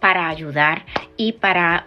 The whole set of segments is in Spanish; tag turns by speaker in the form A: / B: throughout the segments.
A: para ayudar y para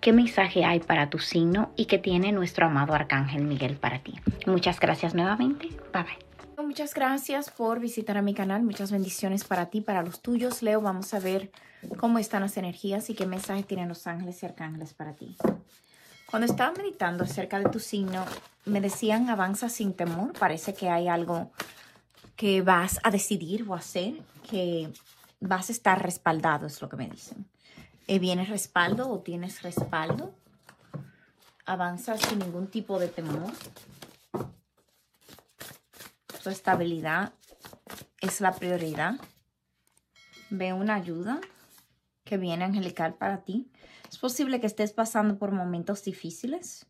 A: qué mensaje hay para tu signo y qué tiene nuestro amado Arcángel Miguel para ti. Muchas gracias nuevamente. Bye bye. Muchas gracias por visitar a mi canal. Muchas bendiciones para ti, para los tuyos. Leo, vamos a ver cómo están las energías y qué mensaje tienen los ángeles y arcángeles para ti. Cuando estaba meditando acerca de tu signo, me decían avanza sin temor. Parece que hay algo que vas a decidir o hacer que vas a estar respaldado, es lo que me dicen. Eh, vienes respaldo o tienes respaldo. Avanzas sin ningún tipo de temor. Tu estabilidad es la prioridad. Ve una ayuda que viene angelical para ti. Es posible que estés pasando por momentos difíciles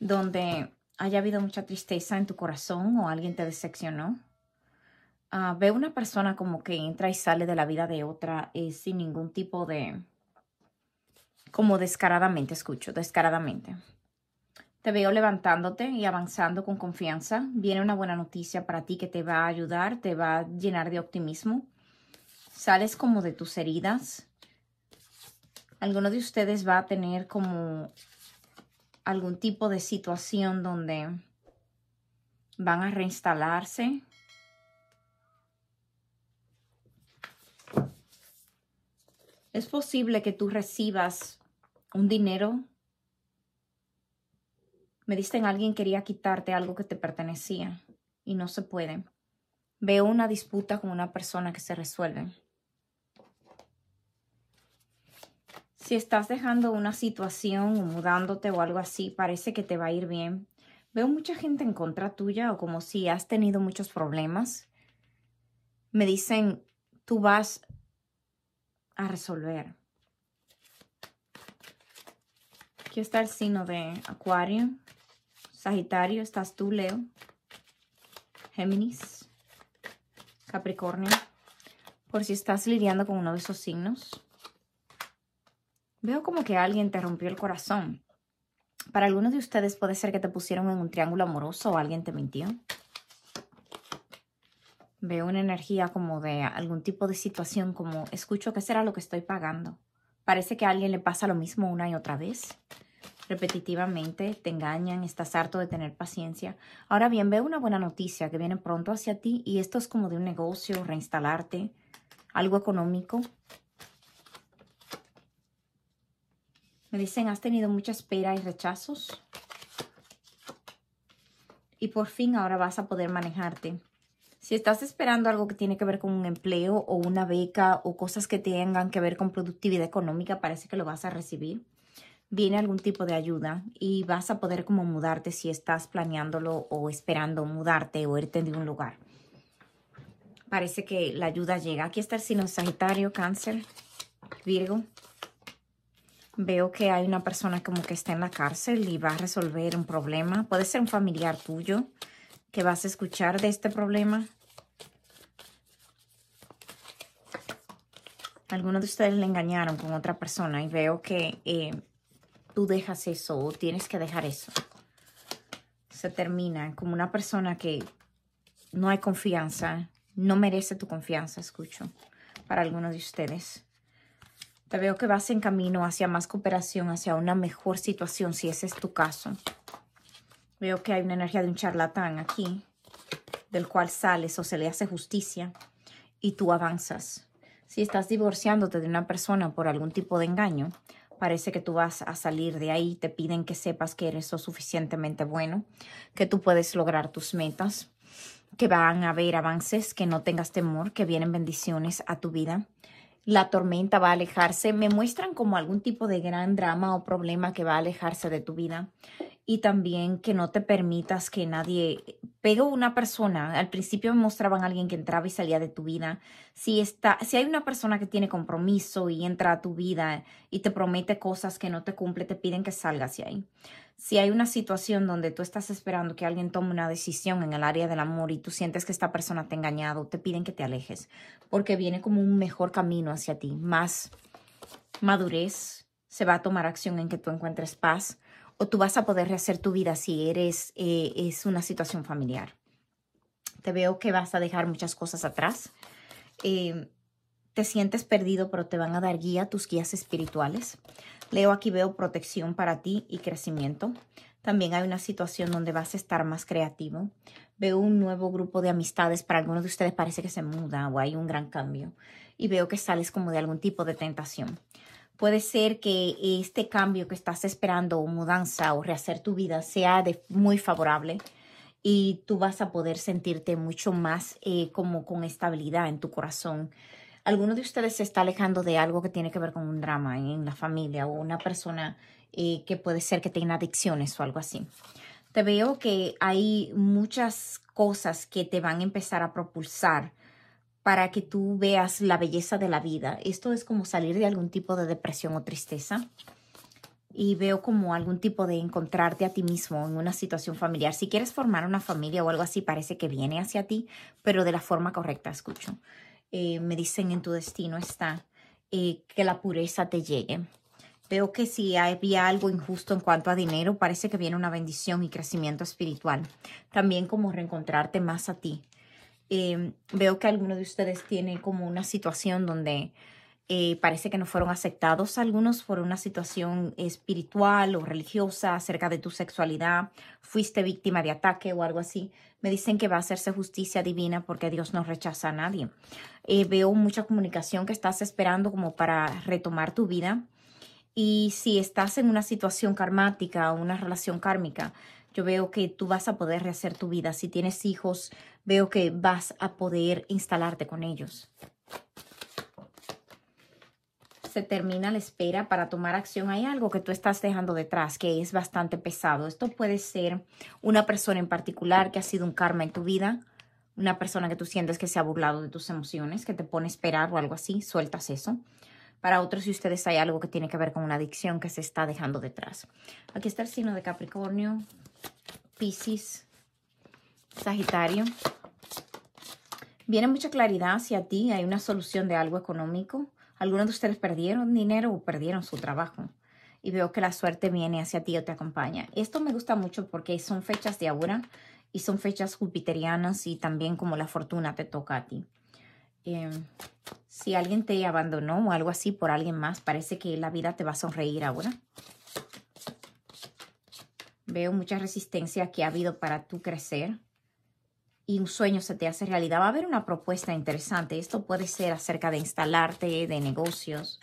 A: donde haya habido mucha tristeza en tu corazón o alguien te decepcionó. Ah, ve una persona como que entra y sale de la vida de otra eh, sin ningún tipo de como descaradamente, escucho, descaradamente. Te veo levantándote y avanzando con confianza. Viene una buena noticia para ti que te va a ayudar, te va a llenar de optimismo. Sales como de tus heridas. Alguno de ustedes va a tener como algún tipo de situación donde van a reinstalarse, es posible que tú recibas un dinero. Me dicen alguien quería quitarte algo que te pertenecía y no se puede. Veo una disputa con una persona que se resuelve. Si estás dejando una situación o mudándote o algo así, parece que te va a ir bien. Veo mucha gente en contra tuya o como si has tenido muchos problemas. Me dicen, tú vas a resolver. Aquí está el signo de Acuario. Sagitario, estás tú, Leo. Géminis. Capricornio. Por si estás lidiando con uno de esos signos. Veo como que alguien te rompió el corazón. Para algunos de ustedes puede ser que te pusieron en un triángulo amoroso o alguien te mintió. Veo una energía como de algún tipo de situación, como escucho que será lo que estoy pagando. Parece que a alguien le pasa lo mismo una y otra vez repetitivamente, te engañan, estás harto de tener paciencia. Ahora bien, veo una buena noticia que viene pronto hacia ti y esto es como de un negocio, reinstalarte, algo económico. Me dicen, has tenido mucha espera y rechazos. Y por fin ahora vas a poder manejarte. Si estás esperando algo que tiene que ver con un empleo o una beca o cosas que tengan que ver con productividad económica, parece que lo vas a recibir viene algún tipo de ayuda y vas a poder como mudarte si estás planeándolo o esperando mudarte o irte de un lugar. Parece que la ayuda llega. Aquí está el signo Sagitario, Cáncer, Virgo. Veo que hay una persona como que está en la cárcel y va a resolver un problema. Puede ser un familiar tuyo que vas a escuchar de este problema. Algunos de ustedes le engañaron con otra persona y veo que eh, tú dejas eso o tienes que dejar eso. Se termina como una persona que no hay confianza, no merece tu confianza, escucho, para algunos de ustedes. Te veo que vas en camino hacia más cooperación, hacia una mejor situación, si ese es tu caso. Veo que hay una energía de un charlatán aquí, del cual sales o se le hace justicia y tú avanzas. Si estás divorciándote de una persona por algún tipo de engaño, parece que tú vas a salir de ahí, te piden que sepas que eres lo suficientemente bueno, que tú puedes lograr tus metas, que van a haber avances, que no tengas temor, que vienen bendiciones a tu vida. La tormenta va a alejarse, me muestran como algún tipo de gran drama o problema que va a alejarse de tu vida y también que no te permitas que nadie pego una persona. Al principio me mostraban a alguien que entraba y salía de tu vida. Si está, si hay una persona que tiene compromiso y entra a tu vida y te promete cosas que no te cumple, te piden que salgas de ahí. Si hay una situación donde tú estás esperando que alguien tome una decisión en el área del amor y tú sientes que esta persona te ha engañado, te piden que te alejes, porque viene como un mejor camino hacia ti, más madurez, se va a tomar acción en que tú encuentres paz o tú vas a poder rehacer tu vida si eres, eh, es una situación familiar. Te veo que vas a dejar muchas cosas atrás. Eh, te sientes perdido, pero te van a dar guía, tus guías espirituales. Leo, aquí veo protección para ti y crecimiento. También hay una situación donde vas a estar más creativo. Veo un nuevo grupo de amistades. Para algunos de ustedes parece que se muda o hay un gran cambio. Y veo que sales como de algún tipo de tentación puede ser que este cambio que estás esperando o mudanza o rehacer tu vida sea muy favorable y tú vas a poder sentirte mucho más eh, como con estabilidad en tu corazón. Alguno de ustedes se está alejando de algo que tiene que ver con un drama en la familia o una persona eh, que puede ser que tenga adicciones o algo así. Te veo que hay muchas cosas que te van a empezar a propulsar para que tú veas la belleza de la vida. Esto es como salir de algún tipo de depresión o tristeza. Y veo como algún tipo de encontrarte a ti mismo en una situación familiar. Si quieres formar una familia o algo así, parece que viene hacia ti, pero de la forma correcta, escucho. Eh, me dicen en tu destino está eh, que la pureza te llegue. Veo que si había algo injusto en cuanto a dinero, parece que viene una bendición y crecimiento espiritual. También como reencontrarte más a ti Em, veo que algunos de ustedes tienen como una situación donde eh, parece que no fueron aceptados algunos por una situación espiritual o religiosa acerca de tu sexualidad, fuiste víctima de ataque o algo así. Me dicen que va a hacerse justicia divina porque Dios no rechaza a nadie. Eh, veo mucha comunicación que estás esperando como para retomar tu vida. Y si estás en una situación karmática o una relación kármica, yo veo que tú vas a poder rehacer tu vida. Si tienes hijos, veo que vas a poder instalarte con ellos. Se termina la espera para tomar acción. Hay algo que tú estás dejando detrás que es bastante pesado. Esto puede ser una persona en particular que ha sido un karma en tu vida. Una persona que tú sientes que se ha burlado de tus emociones, que te pone a esperar o algo así. Sueltas eso. Para otros, si ustedes hay algo que tiene que ver con una adicción que se está dejando detrás. Aquí está el signo de Capricornio. Piscis, Sagitario. Viene mucha claridad hacia ti, hay una solución de algo económico. Algunos de ustedes perdieron dinero o perdieron su trabajo. Y veo que la suerte viene hacia ti o te acompaña. Esto me gusta mucho porque son fechas de ahora y son fechas jupiterianas y también como la fortuna te toca a ti. Em, si alguien te abandonó o algo así por alguien más, parece que la vida te va a sonreír ahora. Veo mucha resistencia que ha habido para tú crecer y un sueño se te hace realidad. Va a haber una propuesta interesante. Esto puede ser acerca de instalarte, de negocios.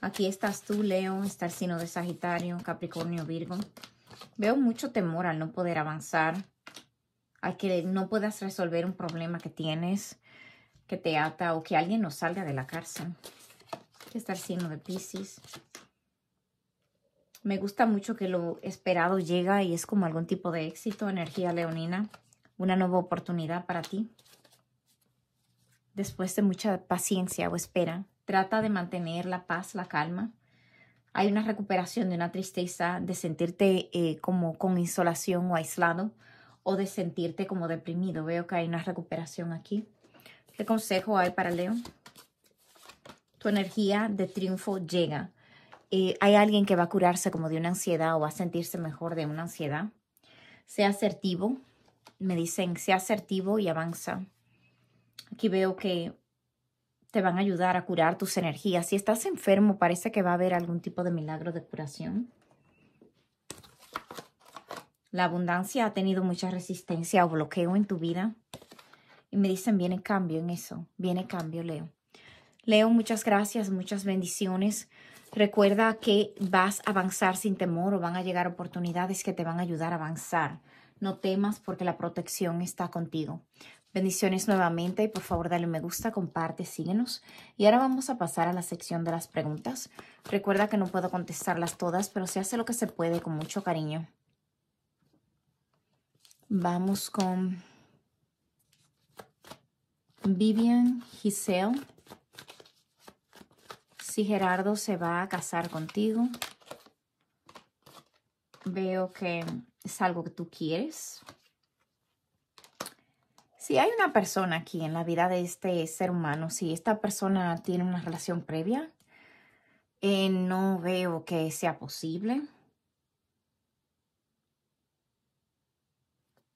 A: Aquí estás tú, Leo, está el signo de Sagitario, Capricornio, Virgo. Veo mucho temor al no poder avanzar, al que no puedas resolver un problema que tienes, que te ata o que alguien no salga de la cárcel. Aquí está el signo de Pisces. Me gusta mucho que lo esperado llega y es como algún tipo de éxito, energía leonina, una nueva oportunidad para ti. Después de mucha paciencia o espera, trata de mantener la paz, la calma. Hay una recuperación de una tristeza, de sentirte eh, como con insolación o aislado o de sentirte como deprimido. Veo que hay una recuperación aquí. ¿Qué consejo hay para Leo? Tu energía de triunfo llega. Eh, hay alguien que va a curarse como de una ansiedad o va a sentirse mejor de una ansiedad. Sea asertivo. Me dicen, sea asertivo y avanza. Aquí veo que te van a ayudar a curar tus energías. Si estás enfermo, parece que va a haber algún tipo de milagro de curación. La abundancia ha tenido mucha resistencia o bloqueo en tu vida. Y me dicen, viene cambio en eso. Viene cambio, Leo. Leo, muchas gracias, muchas bendiciones. Recuerda que vas a avanzar sin temor o van a llegar oportunidades que te van a ayudar a avanzar. No temas porque la protección está contigo. Bendiciones nuevamente y por favor dale un me gusta, comparte, síguenos. Y ahora vamos a pasar a la sección de las preguntas. Recuerda que no puedo contestarlas todas, pero se hace lo que se puede con mucho cariño. Vamos con Vivian Giselle si Gerardo se va a casar contigo. Veo que es algo que tú quieres. Si hay una persona aquí en la vida de este ser humano, si esta persona tiene una relación previa, eh, no veo que sea posible.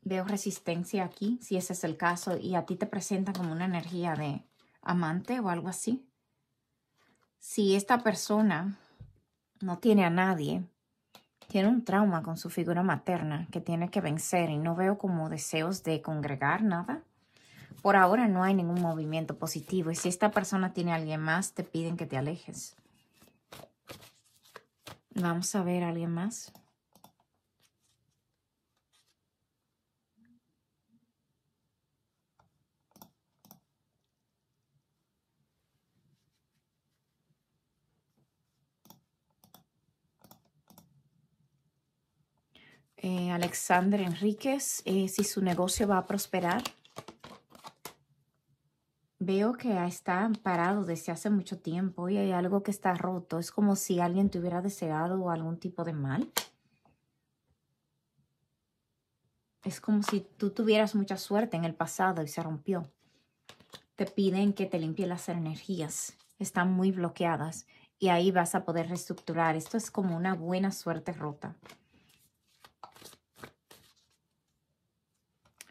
A: Veo resistencia aquí, si ese es el caso, y a ti te presenta como una energía de amante o algo así si esta persona no tiene a nadie, tiene un trauma con su figura materna que tiene que vencer y no veo como deseos de congregar nada. Por ahora no hay ningún movimiento positivo y si esta persona tiene a alguien más, te piden que te alejes. Vamos a ver a alguien más. Eh, Alexander Enríquez, eh, si su negocio va a prosperar. Veo que está parado desde hace mucho tiempo y hay algo que está roto. Es como si alguien te hubiera deseado algún tipo de mal. Es como si tú tuvieras mucha suerte en el pasado y se rompió. Te piden que te limpie las energías. Están muy bloqueadas y ahí vas a poder reestructurar. Esto es como una buena suerte rota.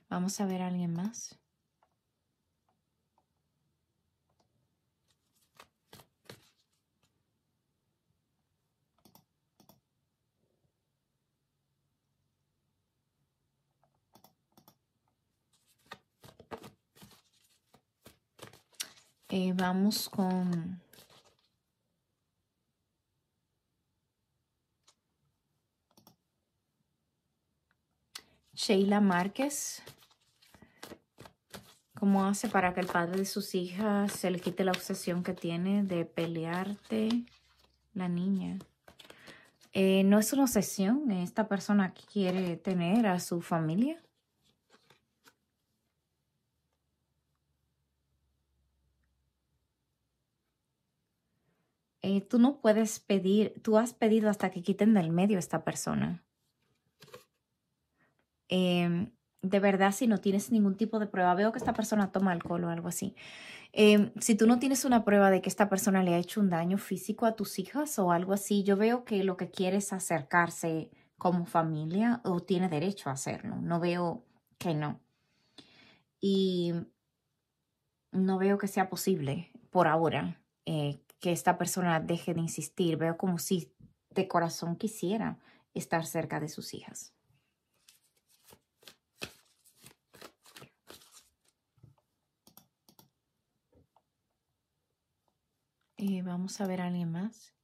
A: Vamos a ver a alguien más. Eh, vamos con Sheila Márquez. ¿Cómo hace para que el padre de sus hijas se le quite la obsesión que tiene de pelearte la niña? Eh, no es una obsesión, esta persona quiere tener a su familia. Eh, tú no puedes pedir, tú has pedido hasta que quiten del medio a esta persona. Em, de verdad, si no tienes ningún tipo de prueba, veo que esta persona toma alcohol o algo así. Em, si tú no tienes una prueba de que esta persona le ha hecho un daño físico a tus hijas o algo así, yo veo que lo que quiere es acercarse como familia o tiene derecho a hacerlo. No veo que no. Y no veo que sea posible por ahora eh, que esta persona deje de insistir. Veo como si de corazón quisiera estar cerca de sus hijas. y vamos a ver a alguien más.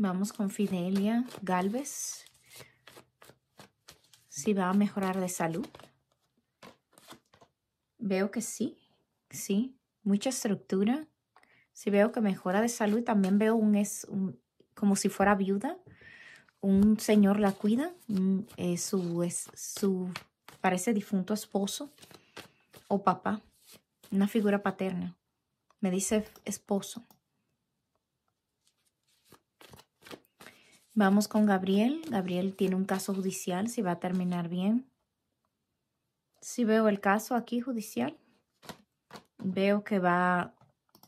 A: Vamos con Fidelia Galvez. Si va a mejorar de salud. Veo que sí, sí. Mucha estructura. Si veo que mejora de salud, también veo un es como si fuera viuda. Un señor la cuida. Eh, su, es, su, parece difunto esposo o papá. Una figura paterna. Me dice esposo. Vamos con Gabriel. Gabriel tiene un caso judicial, si va a terminar bien. Si veo el caso aquí judicial, veo que va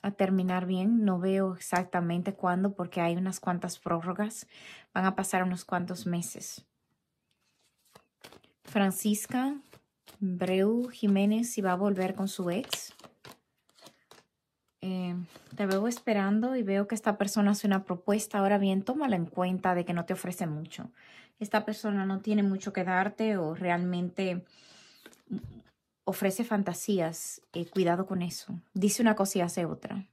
A: a terminar bien. No veo exactamente cuándo porque hay unas cuantas prórrogas. Van a pasar unos cuantos meses. Francisca Breu Jiménez, si va a volver con su ex. Eh, te veo esperando y veo que esta persona hace una propuesta. Ahora bien, tómala en cuenta de que no te ofrece mucho. Esta persona no tiene mucho que darte o realmente ofrece fantasías. Eh, cuidado con eso. Dice una cosa y hace otra.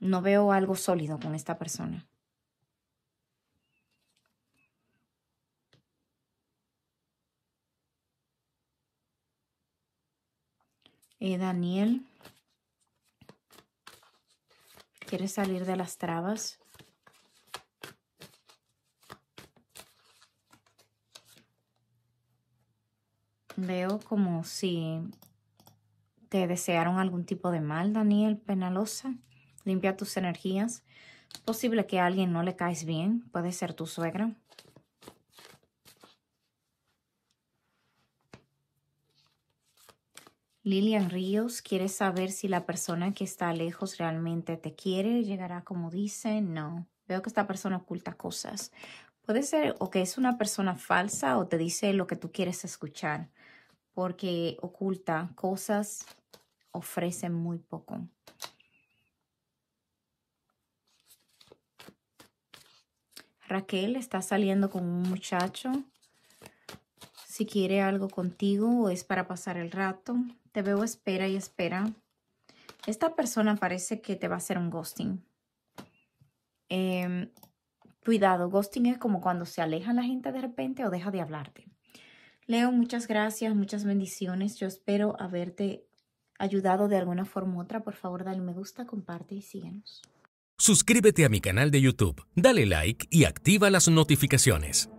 A: No veo algo sólido con esta persona. Eh, Daniel, ¿Quieres salir de las trabas? Veo como si te desearon algún tipo de mal, Daniel Penalosa. Limpia tus energías. Posible que a alguien no le caes bien. Puede ser tu suegra. Lilian Ríos, quiere saber si la persona que está lejos realmente te quiere? ¿Llegará como dice? No. Veo que esta persona oculta cosas. Puede ser o que es una persona falsa o te dice lo que tú quieres escuchar. Porque oculta cosas, ofrece muy poco. Raquel está saliendo con un muchacho. Si quiere algo contigo o es para pasar el rato, te veo espera y espera. Esta persona parece que te va a hacer un ghosting. Em, cuidado, ghosting es como cuando se aleja la gente de repente o deja de hablarte. Leo, muchas gracias, muchas bendiciones. Yo espero haberte ayudado de alguna forma u otra. Por favor, dale me gusta, comparte y síguenos. Suscríbete a mi canal de YouTube, dale like y activa las notificaciones.